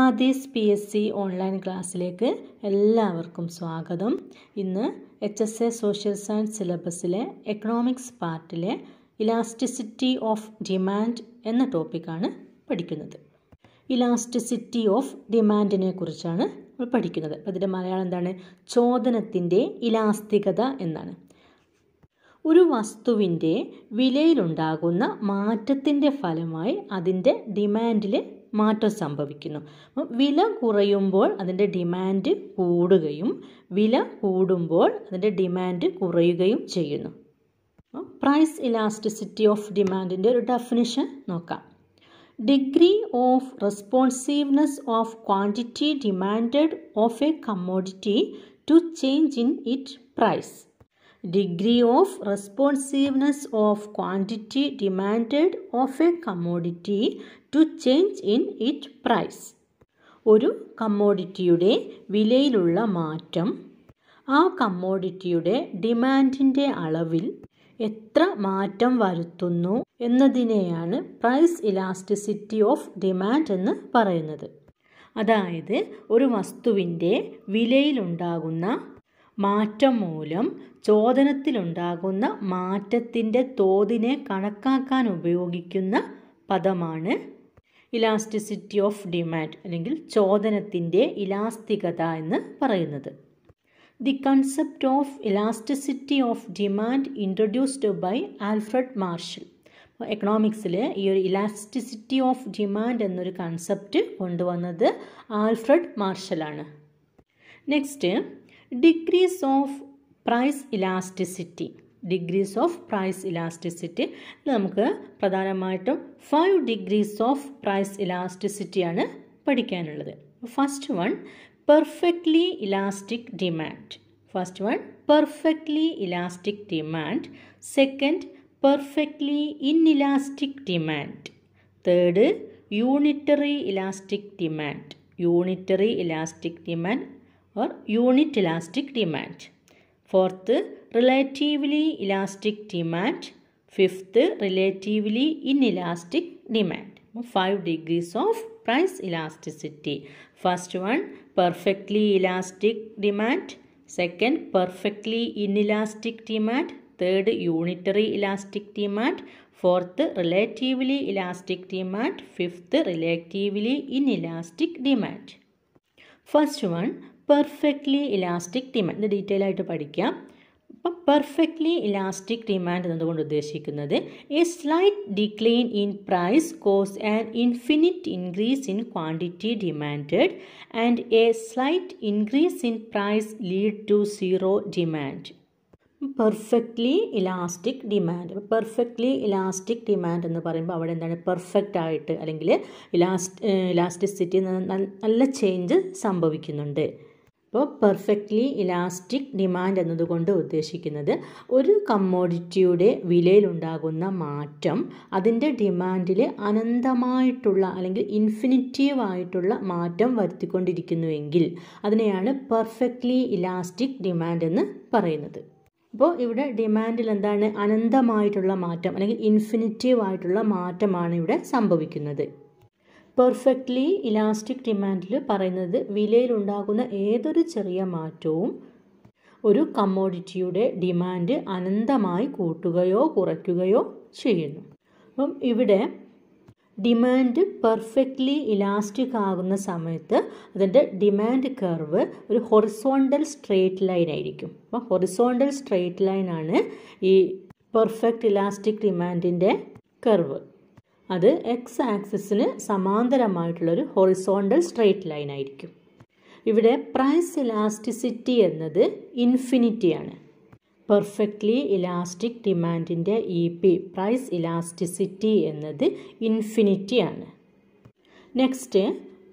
Aadhi's P S C online ക്ലാസ്സിലേക്ക് എല്ലാവർക്കും സ്വാഗതം ഇന്ന് H S A social science സിലബസിലെ എക്കണോമിക്സ് പാർട്ടിലെ ഇലാസ്റ്റിസിറ്റി ഓഫ് ഡിമാൻഡ് എന്ന ടോപ്പിക്കാണ് പഠിക്കുന്നത് ഇലാസ്റ്റിസിറ്റി ഓഫ് ഡിമാൻഡിനെ കുറിച്ചാണ് നമ്മൾ പഠിക്കുന്നത് അതിൻ്റെ മലയാളം എന്താണ് ചോദനത്തിൻ്റെ ഇലാസ്തികത എന്നാണ് ഒരു വസ്തുവിൻ്റെ വിലയിലുണ്ടാകുന്ന മാറ്റത്തിൻ്റെ ഫലമായി അതിൻ്റെ ഡിമാൻഡിൽ മാറ്റം സംഭവിക്കുന്നു വില കുറയുമ്പോൾ അതിൻ്റെ ഡിമാൻഡ് കൂടുകയും വില കൂടുമ്പോൾ അതിൻ്റെ ഡിമാൻഡ് കുറയുകയും ചെയ്യുന്നു പ്രൈസ് ഇലാസ്റ്റിസിറ്റി ഓഫ് ഡിമാൻഡിൻ്റെ ഒരു ഡെഫിനിഷൻ നോക്കാം degree of responsiveness of quantity demand of a commodity to change in it price degree of responsiveness of quantity demand of a commodity to change in it price ഒരു കമ്മോഡിറ്റിയുടെ വിലയിലുള്ള മാറ്റം ആ കമ്മോഡിറ്റിയുടെ ഡിമാൻഡിൻ്റെ അളവിൽ എത്ര മാറ്റം വരുത്തുന്നു എന്നതിനെയാണ് പ്രൈസ് ഇലാസ്റ്റിസിറ്റി ഓഫ് ഡിമാൻഡ് എന്ന് പറയുന്നത് അതായത് ഒരു വസ്തുവിൻ്റെ വിലയിലുണ്ടാകുന്ന മാറ്റം മൂലം ചോദനത്തിലുണ്ടാകുന്ന മാറ്റത്തിൻ്റെ തോതിനെ കണക്കാക്കാൻ ഉപയോഗിക്കുന്ന പദമാണ് ഇലാസ്റ്റിസിറ്റി ഓഫ് ഡിമാൻഡ് അല്ലെങ്കിൽ ചോദനത്തിൻ്റെ ഇലാസ്തികത എന്ന് പറയുന്നത് the concept of elasticity of demand introduced by Alfred Marshall എക്കണോമിക്സിൽ ഈ ഒരു ഇലാസ്റ്റിസിറ്റി ഓഫ് ഡിമാൻഡ് എന്നൊരു കൺസെപ്റ്റ് കൊണ്ടുവന്നത് ആൽഫ്രഡ് മാർഷലാണ് next degrees of price elasticity degrees of price elasticity നമുക്ക് പ്രധാനമായിട്ടും ഫൈവ് ഡിഗ്രീസ് ഓഫ് പ്രൈസ് ഇലാസ്റ്റിസിറ്റിയാണ് പഠിക്കാനുള്ളത് first one perfectly elastic demand first one perfectly elastic demand second perfectly inelastic demand third unitary elastic demand unitary elastic demand or unit elastic demand. Fourth, relatively elastic demand. Fifth, relatively inelastic demand. 5 degrees of price elasticity. First one, perfectly elastic demand. Second, perfectly inelastic demand. Third, unitary elastic demand. Fourth, relatively elastic demand. Fifth, relatively inelastic demand. First one, perfectly elastic demand ഇത് detail ആയിട്ട് പഠിക്കാം അപ്പം perfectly elastic demand എന്നതുകൊണ്ട് ഉദ്ദേശിക്കുന്നത് a slight decline in price cause and infinite increase in quantity demanded and a slight increase in price lead to zero demand perfectly elastic demand perfectly elastic demand എന്ന് പറയുമ്പോൾ അവിടെ എന്താണ് perfect ആയിട്ട് അല്ലെങ്കിൽ ഇലാസ്റ്റ് elasticity നല്ല change സംഭവിക്കുന്നുണ്ട് ഇപ്പോൾ perfectly elastic demand എന്നതുകൊണ്ട് ഉദ്ദേശിക്കുന്നത് ഒരു കമ്മോഡിറ്റിയുടെ വിലയിലുണ്ടാകുന്ന മാറ്റം അതിൻ്റെ ഡിമാൻഡിൽ അനന്തമായിട്ടുള്ള അല്ലെങ്കിൽ ഇൻഫിനിറ്റീവ് ആയിട്ടുള്ള മാറ്റം വരുത്തിക്കൊണ്ടിരിക്കുന്നുവെങ്കിൽ അതിനെയാണ് പെർഫെക്റ്റ്ലി ഇലാസ്റ്റിക് ഡിമാൻഡ് എന്ന് പറയുന്നത് അപ്പോൾ ഇവിടെ ഡിമാൻഡിൽ എന്താണ് അനന്തമായിട്ടുള്ള മാറ്റം അല്ലെങ്കിൽ ഇൻഫിനിറ്റീവ് ആയിട്ടുള്ള മാറ്റമാണ് ഇവിടെ സംഭവിക്കുന്നത് പെർഫെക്റ്റ്ലി ഇലാസ്റ്റിക് ഡിമാൻഡിൽ പറയുന്നത് വിലയിലുണ്ടാകുന്ന ഏതൊരു ചെറിയ മാറ്റവും ഒരു കമ്മോഡിറ്റിയുടെ ഡിമാൻഡ് അനന്തമായി കൂട്ടുകയോ കുറയ്ക്കുകയോ ചെയ്യുന്നു അപ്പം ഇവിടെ ഡിമാൻഡ് പെർഫെക്റ്റ്ലി ഇലാസ്റ്റിക് ആകുന്ന സമയത്ത് അതിൻ്റെ ഡിമാൻഡ് കർവ് ഒരു ഹൊറിസോണ്ടൽ സ്ട്രേറ്റ് ലൈൻ ആയിരിക്കും അപ്പം ഹൊറിസോണ്ടൽ സ്ട്രേറ്റ് ലൈനാണ് ഈ പെർഫെക്റ്റ് ഇലാസ്റ്റിക് ഡിമാൻഡിൻ്റെ കർവ് അത് എക്സ് ആക്സിസിന് സമാന്തരമായിട്ടുള്ളൊരു ഹൊറിസോണ്ടൽ സ്ട്രേറ്റ് ലൈൻ ആയിരിക്കും ഇവിടെ പ്രൈസ് ഇലാസ്റ്റിസിറ്റി എന്നത് ഇൻഫിനിറ്റിയാണ് പെർഫെക്റ്റ്ലി ഇലാസ്റ്റിക് ഡിമാൻഡിൻ്റെ E e P price elasticity എന്നത് ഇൻഫിനിറ്റിയാണ് next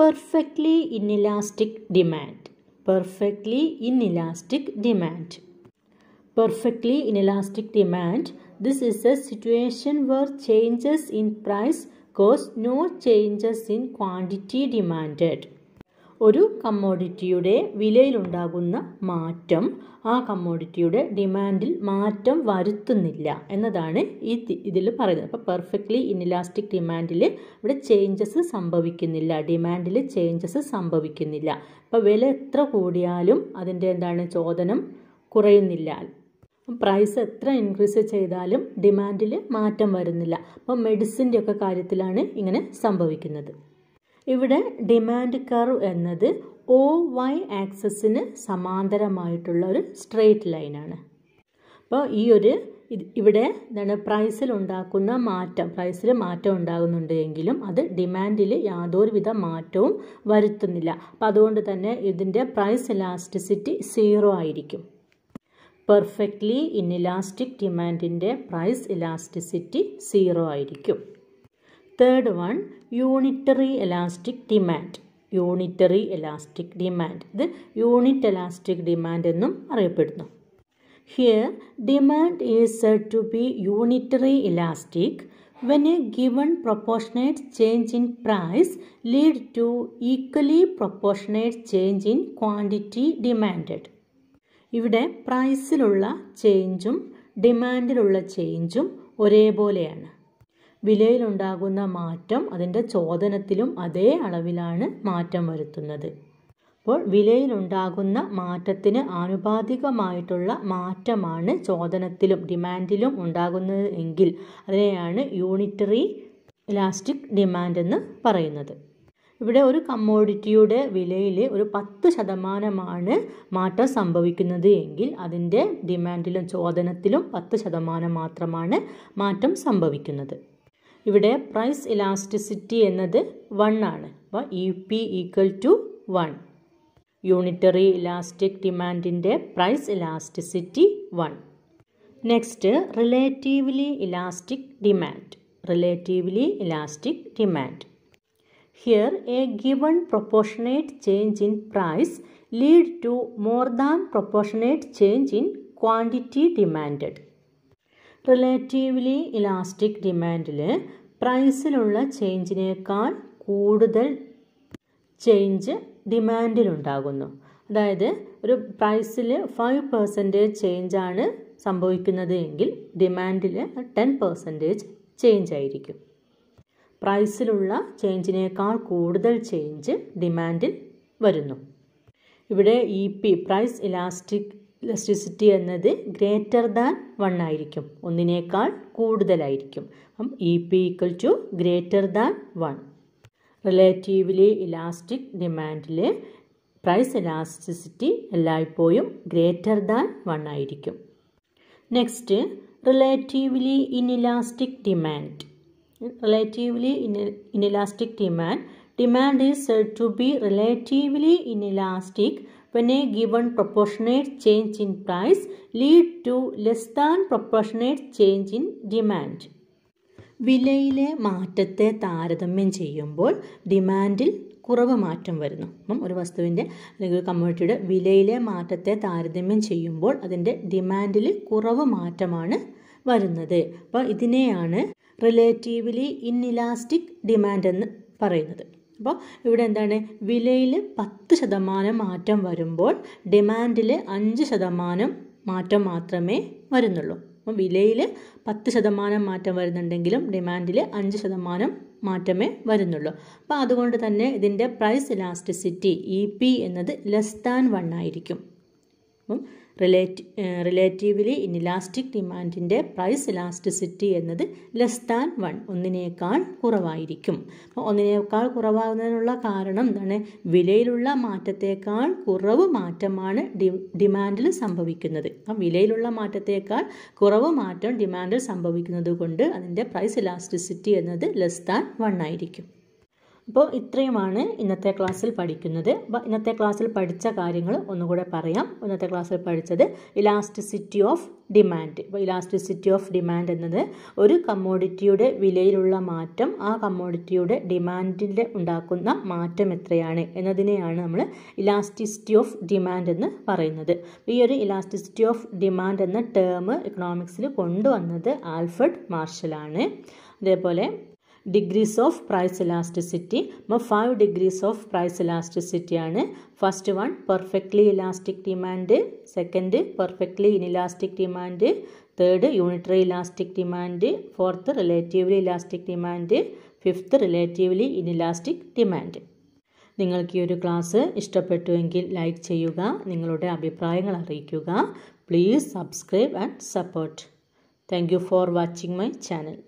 perfectly inelastic demand perfectly inelastic demand perfectly inelastic demand This is a situation where changes in price cause no changes in quantity demanded. ഒരു കമ്മോഡിറ്റിയുടെ വിലയിലുണ്ടാകുന്ന മാറ്റം ആ കമ്മോഡിറ്റിയുടെ ഡിമാൻഡിൽ മാറ്റം വരുത്തുന്നില്ല എന്നതാണ് ഈ ഇതിൽ പറയുന്നത് അപ്പോൾ പെർഫെക്റ്റ്ലി ഇലാസ്റ്റിക് ഡിമാൻഡിൽ ഇവിടെ ചേഞ്ചസ് സംഭവിക്കുന്നില്ല ഡിമാൻഡിൽ ചേഞ്ചസ് സംഭവിക്കുന്നില്ല അപ്പോൾ വില എത്ര കൂടിയാലും അതിൻ്റെ എന്താണ് ചോദനം കുറയുന്നില്ല പ്രൈസ് എത്ര ഇൻക്രീസ് ചെയ്താലും ഡിമാൻഡിൽ മാറ്റം വരുന്നില്ല അപ്പോൾ മെഡിസിൻ്റെ ഒക്കെ കാര്യത്തിലാണ് ഇങ്ങനെ സംഭവിക്കുന്നത് ഇവിടെ ഡിമാൻഡ് കർവ് എന്നത് ഒ വൈ ആക്സസിന് സമാന്തരമായിട്ടുള്ള ഒരു സ്ട്രെയിറ്റ് ലൈനാണ് അപ്പോൾ ഈ ഒരു ഇവിടെ എന്താണ് പ്രൈസിൽ ഉണ്ടാക്കുന്ന മാറ്റം പ്രൈസിൽ മാറ്റം ഉണ്ടാകുന്നുണ്ട് എങ്കിലും അത് ഡിമാൻഡിൽ യാതൊരുവിധ മാറ്റവും വരുത്തുന്നില്ല അപ്പോൾ അതുകൊണ്ട് തന്നെ ഇതിൻ്റെ പ്രൈസ് ഇലാസ്റ്റിസിറ്റി സീറോ ആയിരിക്കും പെർഫെക്റ്റ്ലി ഇൻഇലാസ്റ്റിക് ഡിമാൻഡിൻ്റെ പ്രൈസ് ഇലാസ്റ്റിസിറ്റി സീറോ ആയിരിക്കും third one unitary elastic demand unitary elastic demand ഇത് യൂണിറ്റ് എലാസ്റ്റിക് ഡിമാൻഡ് എന്നും അറിയപ്പെടുന്നു here demand is said to be unitary elastic when a given proportionate change in price lead to equally proportionate change in quantity demand ഇവിടെ പ്രൈസിലുള്ള ചേഞ്ചും ഡിമാൻഡിലുള്ള ചേഞ്ചും ഒരേപോലെയാണ് വിലയിലുണ്ടാകുന്ന മാറ്റം അതിൻ്റെ ചോദനത്തിലും അതേ അളവിലാണ് മാറ്റം വരുത്തുന്നത് അപ്പോൾ വിലയിലുണ്ടാകുന്ന മാറ്റത്തിന് ആനുപാതികമായിട്ടുള്ള മാറ്റമാണ് ചോദനത്തിലും ഡിമാൻഡിലും ഉണ്ടാകുന്നത് എങ്കിൽ അതിനെയാണ് യൂണിറ്ററി ഇലാസ്റ്റിക് ഡിമാൻഡ് എന്ന് പറയുന്നത് ഇവിടെ ഒരു കമ്മോഡിറ്റിയുടെ വിലയിൽ ഒരു പത്ത് ശതമാനമാണ് മാറ്റം സംഭവിക്കുന്നത് എങ്കിൽ അതിൻ്റെ ഡിമാൻഡിലും ചോദനത്തിലും പത്ത് ശതമാനം മാത്രമാണ് മാറ്റം സംഭവിക്കുന്നത് ഇവിടെ പ്രൈസ് ഇലാസ്റ്റിസിറ്റി എന്നത് വൺ ആണ് അപ്പോൾ E P equal to one unitary elastic ഡിമാൻഡിൻ്റെ price elasticity one next relatively elastic demand relatively elastic demand Here, a given proportionate change in price lead to more than proportionate change in quantity demanded. Relatively elastic ഡിമാൻഡിൽ പ്രൈസിലുള്ള ചേഞ്ചിനേക്കാൾ കൂടുതൽ change ഡിമാൻഡിലുണ്ടാകുന്നു അതായത് ഒരു പ്രൈസിൽ five percentage ചേഞ്ചാണ് സംഭവിക്കുന്നത് എങ്കിൽ ഡിമാൻഡിൽ ten percentage change ആയിരിക്കും പ്രൈസിലുള്ള ചേഞ്ചിനേക്കാൾ കൂടുതൽ ചേഞ്ച് ഡിമാൻഡിൽ വരുന്നു ഇവിടെ E P price elastic electricity എന്നത് ഗ്രേറ്റർ ദാൻ വൺ ആയിരിക്കും ഒന്നിനേക്കാൾ കൂടുതലായിരിക്കും അപ്പം E P equal to greater than one relatively elastic ഡിമാൻഡിലെ പ്രൈസ് ഇലാസ്റ്റിസിറ്റി എല്ലായ്പ്പോഴും ഗ്രേറ്റർ ദാൻ വൺ ആയിരിക്കും next relatively elastic demand relatively inelastic demand. Demand is said to be relatively inelastic when a given proportionate change in price lead to less than proportionate change in demand. വിലയിലെ മാറ്റത്തെ താരതമ്യം ചെയ്യുമ്പോൾ ഡിമാൻഡിൽ കുറവ് മാറ്റം വരുന്നു അപ്പം ഒരു വസ്തുവിൻ്റെ അല്ലെങ്കിൽ ഒരു കമ്മോഡിറ്റിയുടെ വിലയിലെ മാറ്റത്തെ താരതമ്യം ചെയ്യുമ്പോൾ അതിൻ്റെ ഡിമാൻഡിൽ കുറവ് മാറ്റമാണ് വരുന്നത് അപ്പോൾ ഇതിനെയാണ് റിലേറ്റീവ്ലി ഇന്നിലാസ്റ്റിക് ഡിമാൻഡ് എന്ന് പറയുന്നത് അപ്പോൾ ഇവിടെ എന്താണ് വിലയിൽ പത്ത് ശതമാനം മാറ്റം വരുമ്പോൾ ഡിമാൻഡിൽ അഞ്ച് ശതമാനം മാറ്റം മാത്രമേ വരുന്നുള്ളൂ അപ്പം വിലയിൽ പത്ത് ശതമാനം മാറ്റം വരുന്നുണ്ടെങ്കിലും ഡിമാൻഡിൽ അഞ്ച് ശതമാനം മാറ്റമേ വരുന്നുള്ളൂ അപ്പോൾ അതുകൊണ്ട് തന്നെ ഇതിൻ്റെ പ്രൈസ് ഇലാസ്റ്റിസിറ്റി ഇ പി എന്നത് ലെസ് ദാൻ വൺ ആയിരിക്കും അപ്പം റിലേറ്റ് റിലേറ്റീവ്ലി ഇലാസ്റ്റിക് ഡിമാൻഡിൻ്റെ പ്രൈസ് ഇലാസ്റ്റിസിറ്റി എന്നത് ലെസ് ദാൻ വൺ ഒന്നിനേക്കാൾ കുറവായിരിക്കും ഒന്നിനേക്കാൾ കുറവാകുന്നതിനുള്ള കാരണം എന്താണ് വിലയിലുള്ള മാറ്റത്തേക്കാൾ കുറവ് മാറ്റമാണ് ഡി ഡിമാൻഡിൽ സംഭവിക്കുന്നത് ആ വിലയിലുള്ള മാറ്റത്തേക്കാൾ കുറവ് മാറ്റം ഡിമാൻഡിൽ സംഭവിക്കുന്നത് കൊണ്ട് അതിൻ്റെ പ്രൈസ് ഇലാസ്റ്റിസിറ്റി എന്നത് ലെസ് ദാൻ വൺ ആയിരിക്കും അപ്പോൾ ഇത്രയുമാണ് ഇന്നത്തെ ക്ലാസ്സിൽ പഠിക്കുന്നത് അപ്പോൾ ഇന്നത്തെ ക്ലാസ്സിൽ പഠിച്ച കാര്യങ്ങൾ ഒന്നുകൂടെ പറയാം ഇന്നത്തെ ക്ലാസ്സിൽ പഠിച്ചത് ഇലാസ്റ്റിസിറ്റി ഓഫ് ഡിമാൻഡ് ഇപ്പോൾ ഇലാസ്റ്റിസിറ്റി ഓഫ് ഡിമാൻഡ് എന്നത് ഒരു കമ്മോഡിറ്റിയുടെ വിലയിലുള്ള മാറ്റം ആ കമ്മോഡിറ്റിയുടെ ഡിമാൻഡിൻ്റെ ഉണ്ടാക്കുന്ന മാറ്റം എത്രയാണ് എന്നതിനെയാണ് നമ്മൾ ഇലാസ്റ്റിസിറ്റി ഓഫ് ഡിമാൻഡ് എന്ന് പറയുന്നത് ഈ ഒരു ഇലാസ്റ്റിസിറ്റി ഓഫ് ഡിമാൻഡ് എന്ന ടേം ഇക്കണോമിക്സിൽ കൊണ്ടുവന്നത് ആൽഫർഡ് മാർഷലാണ് അതേപോലെ ഡിഗ്രീസ് ഓഫ് പ്രൈസ് ഇലാസ്റ്റിസിറ്റി അപ്പോൾ five degrees of price elasticity ആണ് first one perfectly elastic demand second perfectly inelastic demand third unitary elastic demand fourth relatively elastic demand fifth relatively inelastic demand നിങ്ങൾക്ക് ഈ ഒരു class ഇഷ്ടപ്പെട്ടുവെങ്കിൽ like ചെയ്യുക നിങ്ങളുടെ അഭിപ്രായങ്ങൾ അറിയിക്കുക please subscribe and support thank you for watching my channel